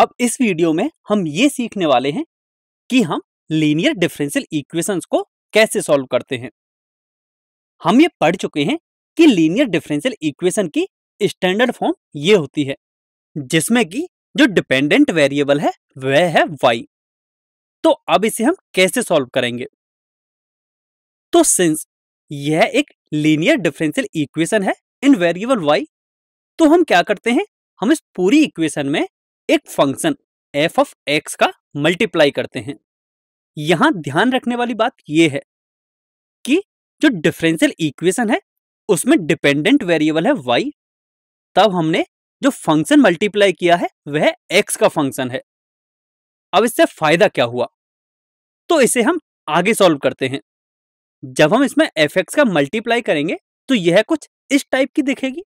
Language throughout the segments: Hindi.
अब इस वीडियो में हम ये सीखने वाले हैं कि हम लीनियर डिफरेंशियल इक्वेशंस को कैसे सॉल्व करते हैं हम ये पढ़ चुके हैं कि लीनियर डिफरेंशियल इक्वेशन की स्टैंडर्ड फॉर्म ये होती है जिसमें कि जो डिपेंडेंट वेरिएबल है वह है वाई तो अब इसे हम कैसे सॉल्व करेंगे तो सिंस यह एक लीनियर डिफरेंशियल इक्वेशन है इन वेरिएबल वाई तो हम क्या करते हैं हम इस पूरी इक्वेशन में एक फंक्शन एफ ऑफ एक्स का मल्टीप्लाई करते हैं यहां ध्यान रखने वाली बात यह है कि जो डिफरेंशियल इक्वेशन है उसमें डिपेंडेंट वेरिएबल है वाई तब हमने जो फंक्शन मल्टीप्लाई किया है वह एक्स का फंक्शन है अब इससे फायदा क्या हुआ तो इसे हम आगे सॉल्व करते हैं जब हम इसमें एफ एक्स का मल्टीप्लाई करेंगे तो यह कुछ इस टाइप की दिखेगी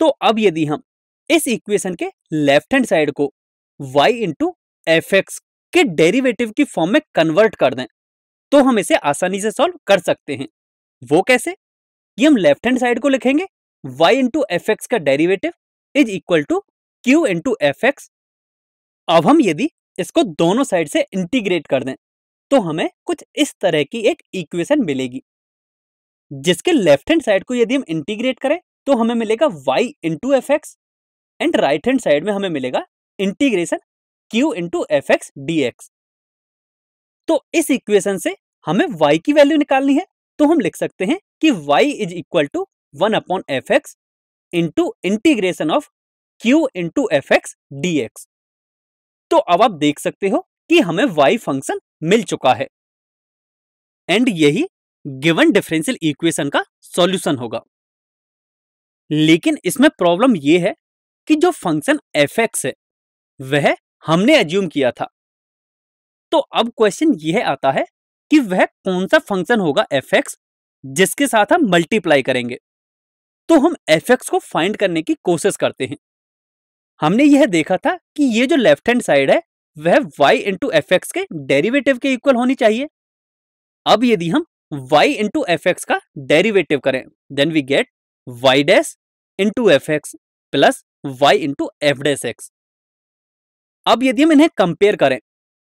तो अब यदि हम इस इक्वेशन के लेफ्ट हैंड साइड को y इंटू एफ एक्स के डेरिवेटिव की फॉर्म में कन्वर्ट कर दें तो हम इसे आसानी से सॉल्व कर सकते हैं वो कैसे कि हम लेफ्ट हैंड साइड को लिखेंगे y इंटू एफ का derivative is equal to q into f अब हम यदि इसको दोनों साइड से इंटीग्रेट कर दें तो हमें कुछ इस तरह की एक इक्वेशन मिलेगी जिसके लेफ्ट हैंड साइड को यदि हम इंटीग्रेट करें तो हमें मिलेगा y into f x and right hand side में हमें मिलेगा integration q into f x d x तो इस इक्वेशन से हमें y की वैल्यू निकालनी है तो हम लिख सकते हैं कि y is equal to one upon f x into integration of q into f x d x तो अब आप देख सकते हो कि हमें y फंक्शन मिल चुका है एंड यही गिवन डिफरेंशियल इक्वेशन का सॉल्यूशन होगा लेकिन इसमें प्रॉब्लम यह है कि जो फंक्शन एफ एक्स है वह हमने एज्यूम किया था तो अब क्वेश्चन यह आता है कि वह कौन सा फंक्शन होगा एफ एक्स जिसके साथ हम मल्टीप्लाई करेंगे तो हम एफ एक्स को फाइंड करने की कोशिश करते हैं हमने यह देखा था कि यह जो लेफ्ट हैंड साइड है वह y इंटू एफ एक्स के डेरिवेटिव के इक्वल होनी चाहिए अब यदि हम y इंटू एफ एक्स का डेरिवेटिव करें then we get y dash into f x plus y into f x अब यदि हम इन्हें कंपेयर करें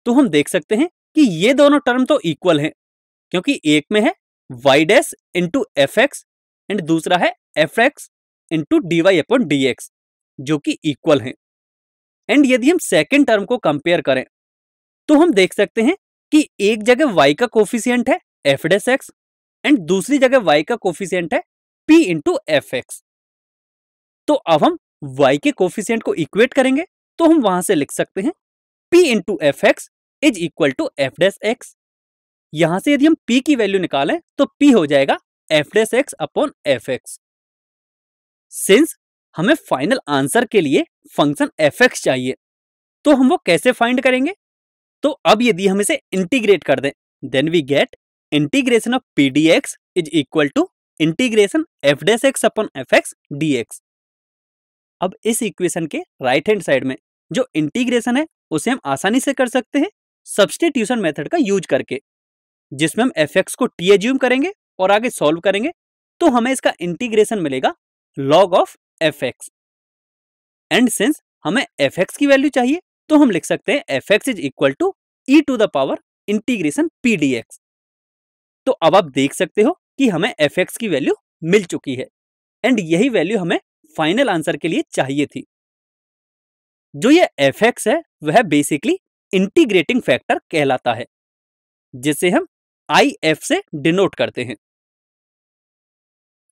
तो हम देख सकते हैं कि ये दोनों टर्म तो इक्वल हैं क्योंकि एक में है y dash into f x and दूसरा है f x into d y upon d x जो कि इक्वल है एंड यदि हम सेकेंड टर्म को कंपेयर करें तो हम देख सकते हैं कि एक जगह y का कोफिशियंट है एफ डेस एक्स एंड दूसरी जगह y का कोफिशियंट है p इंटू एफ एक्स तो अब हम वाई के कोफिशियंट को इक्वेट करेंगे तो हम वहां से लिख सकते हैं p into f x is equal to f dash x यहां से यदि हम p की वैल्यू निकालें तो p हो जाएगा f dash x upon f x since हमें फाइनल आंसर के लिए फंक्शन एफ एक्स चाहिए तो हम वो कैसे फाइंड करेंगे तो अब यदि हम इसे इंटीग्रेट कर दें then we get integration of p d x is equal to integration f dash x upon f x d x अब इस इक्वेशन के राइट हैंड साइड में जो इंटीग्रेशन है उसे हम आसानी से कर सकते हैं सब्सटीट्यूशन मेथड का यूज करके जिसमें हम एफ एक्स को टी एज्यूम करेंगे और आगे सॉल्व करेंगे तो हमें इसका इंटीग्रेशन मिलेगा log of f x and since हमें एफ एक्स की वैल्यू चाहिए तो हम लिख सकते हैं f x is equal to e to the power integration p d x तो अब आप देख सकते हो कि हमें एफ एक्स की वैल्यू मिल चुकी है एंड यही वैल्यू हमें फाइनल आंसर के लिए चाहिए थी जो ये एफ है वह बेसिकली इंटीग्रेटिंग फैक्टर कहलाता है जिसे हम आई एफ से डिनोट करते हैं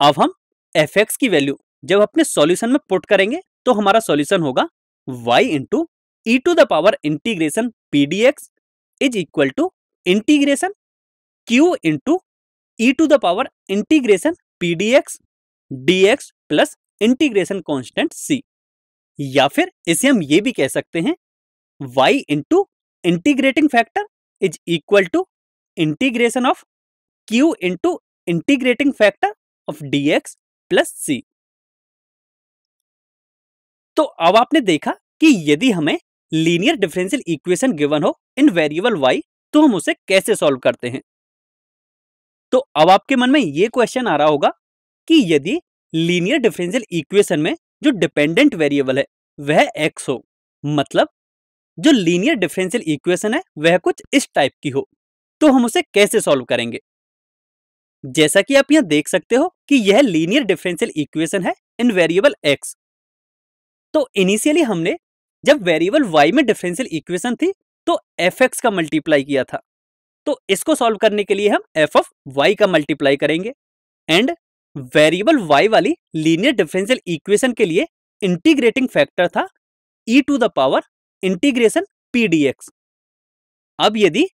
अब हम एफ की वैल्यू जब अपने सॉल्यूशन में पुट करेंगे तो हमारा सॉल्यूशन होगा y into e to the power integration p d x is equal to integration q into e to the power integration p d x d x plus integration constant C या फिर इसे हम ये भी कह सकते हैं y into integrating factor is equal to integration of q into integrating factor of d x plus C तो अब आपने देखा कि यदि हमें लीनियर डिफरेंशियल इक्वेशन गिवन हो इन वेरिएबल वाई तो हम उसे कैसे सॉल्व करते हैं तो अब आपके मन में यह क्वेश्चन आ रहा होगा कि यदि लीनियर डिफरेंशियल इक्वेशन में जो डिपेंडेंट वेरिएबल है वह एक्स हो मतलब जो लीनियर डिफरेंशियल इक्वेशन है वह कुछ इस टाइप की हो तो हम उसे कैसे सॉल्व करेंगे जैसा कि आप यहां देख सकते हो कि यह लीनियर डिफरेंशियल इक्वेशन है इन वेरिएबल एक्स तो इनिशियली हमने जब वेरिएबल वाई में डिफरेंशियल इक्वेशन थी तो एफ एक्स का मल्टीप्लाई किया था तो इसको सॉल्व करने के लिए हम एफ ऑफ वाई का मल्टीप्लाई करेंगे एंड वेरिएबल वाई वाली लीनियर डिफरेंशियल इक्वेशन के लिए इंटीग्रेटिंग फैक्टर था e to the power integration p d x अब यदि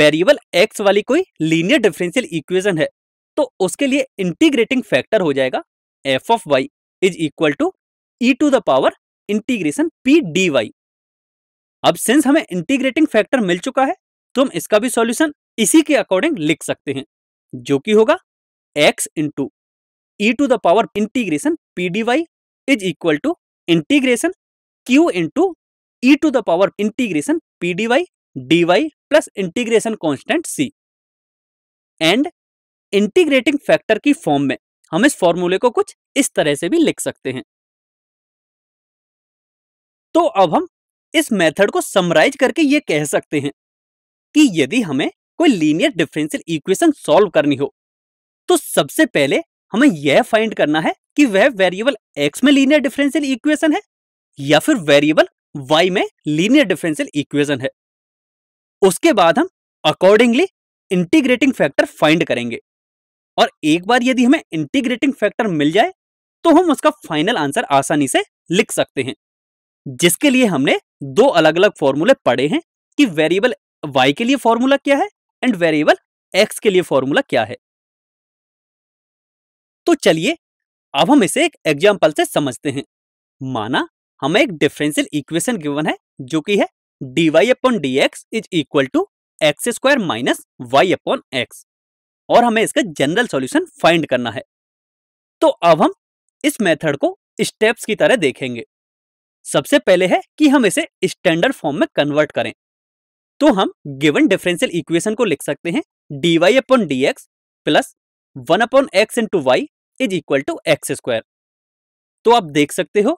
वेरिएबल एक्स वाली कोई लीनियर डिफरेंशियल इक्वेशन है तो उसके लिए इंटीग्रेटिंग फैक्टर हो जाएगा f of y is equal to e to the power integration p d y अब सिंस हमें इंटीग्रेटिंग फैक्टर मिल चुका है तो हम इसका भी सॉल्यूशन इसी के अकॉर्डिंग लिख सकते हैं जो कि होगा x into e to the power integration p dy is equal to integration q into e to the power integration p dy dy plus integration constant c and integrating factor की form में हम इस formula को कुछ इस तरह से भी लिख सकते हैं तो अब हम इस मेथड को समराइज करके ये कह सकते हैं कि यदि हमें कोई लीनियर डिफरेंशियल इक्वेशन सॉल्व करनी हो तो सबसे पहले हमें यह फाइंड करना है कि वह वेरिएबल एक्स में लीनियर डिफरेंशियल इक्वेशन है या फिर वेरिएबल वाई में लीनियर डिफरेंशियल इक्वेशन है उसके बाद हम अकॉर्डिंगली इंटीग्रेटिंग फैक्टर फाइंड करेंगे और एक बार यदि हमें इंटीग्रेटिंग फैक्टर मिल जाए तो हम उसका फाइनल आंसर आसानी से लिख सकते हैं जिसके लिए हमने दो अलग अलग फॉर्मूले पढ़े हैं कि वेरिएबल वाई के लिए फॉर्मूला क्या है एंड वेरिएबल एक्स के लिए फॉर्मूला क्या है तो चलिए अब हम इसे एक एग्जाम्पल से समझते हैं माना हमें एक डिफरेंशियल इक्वेशन गिवन है जो कि है d y upon d x is equal to x square minus y upon x और हमें इसका जनरल सॉल्यूशन फाइंड करना है तो अब हम इस मेथड को स्टेप्स की तरह देखेंगे सबसे पहले है कि हम इसे स्टैंडर्ड फॉर्म में कन्वर्ट करें तो हम गिवन डिफरेंशियल इक्वेशन को लिख सकते हैं d y upon d x plus one upon x into y is equal to x square तो आप देख सकते हो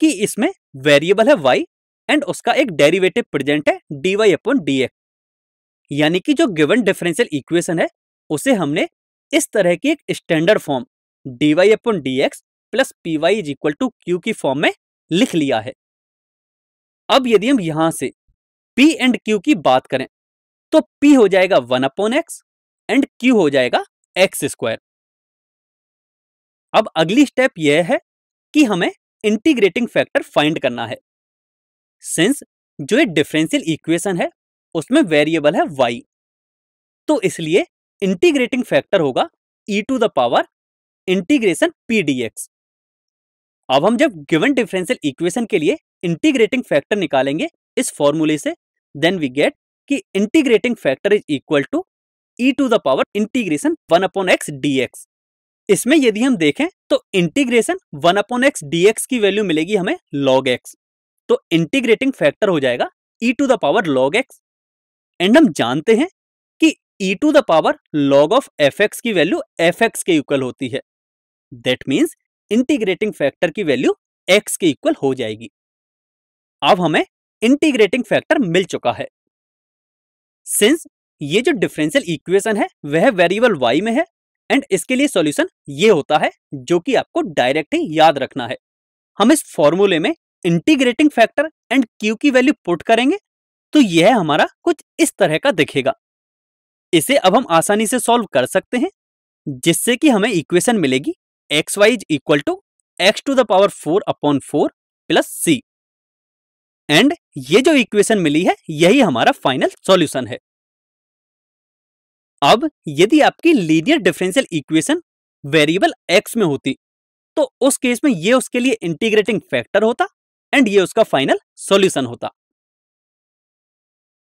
कि इसमें वेरिएबल है वाई एंड उसका एक डेरिवेटिव प्रेजेंट है d y upon d x यानी कि जो गिवन डिफरेंशियल इक्वेशन है उसे हमने इस तरह की एक standard form d y upon d x plus p y is equal to q की फॉर्म में लिख लिया है अब यदि हम यहां से पी एंड क्यू की बात करें तो पी हो जाएगा one upon x and q हो जाएगा एक्स स्क्वायर अब अगली स्टेप यह है कि हमें इंटीग्रेटिंग फैक्टर फाइंड करना है सिंस जो ये डिफरेंशियल इक्वेशन है उसमें वेरिएबल है वाई तो इसलिए इंटीग्रेटिंग फैक्टर होगा e to the power integration p d x अब हम जब गिवन डिफरेंशियल इक्वेशन के लिए इंटीग्रेटिंग फैक्टर निकालेंगे इस फॉर्मूले से देन वी गेट कि integrating factor is equal to e to the power integration one upon x d x इसमें यदि हम देखें तो integration one upon x d x की वैल्यू मिलेगी हमें लॉग एक्स तो इंटीग्रेटिंग फैक्टर हो जाएगा e to the power log x and हम जानते हैं कि e to the power log of f x की वैल्यू एफ एक्स के इक्वल होती है दैट मीन्स इंटीग्रेटिंग फैक्टर की वैल्यू एक्स के इक्वल हो जाएगी अब हमें इंटीग्रेटिंग फैक्टर मिल चुका है सिंस ये जो डिफरेंशियल इक्वेशन है वह वेरिएबल वाई में है एंड इसके लिए सॉल्यूशन ये होता है जो कि आपको डायरेक्ट ही याद रखना है हम इस फॉर्मूले में इंटीग्रेटिंग फैक्टर एंड क्यू की वैल्यू पुट करेंगे तो यह हमारा कुछ इस तरह का दिखेगा इसे अब हम आसानी से सॉल्व कर सकते हैं जिससे कि हमें इक्वेशन मिलेगी x y is equal to x to the power four upon four plus c and ये जो इक्वेशन मिली है यही हमारा फाइनल सॉल्यूशन है अब यदि आपकी linear differential equation variable x में होती तो उस केस में ये उसके लिए इंटीग्रेटिंग फैक्टर होता एंड ये उसका फाइनल सॉल्यूशन होता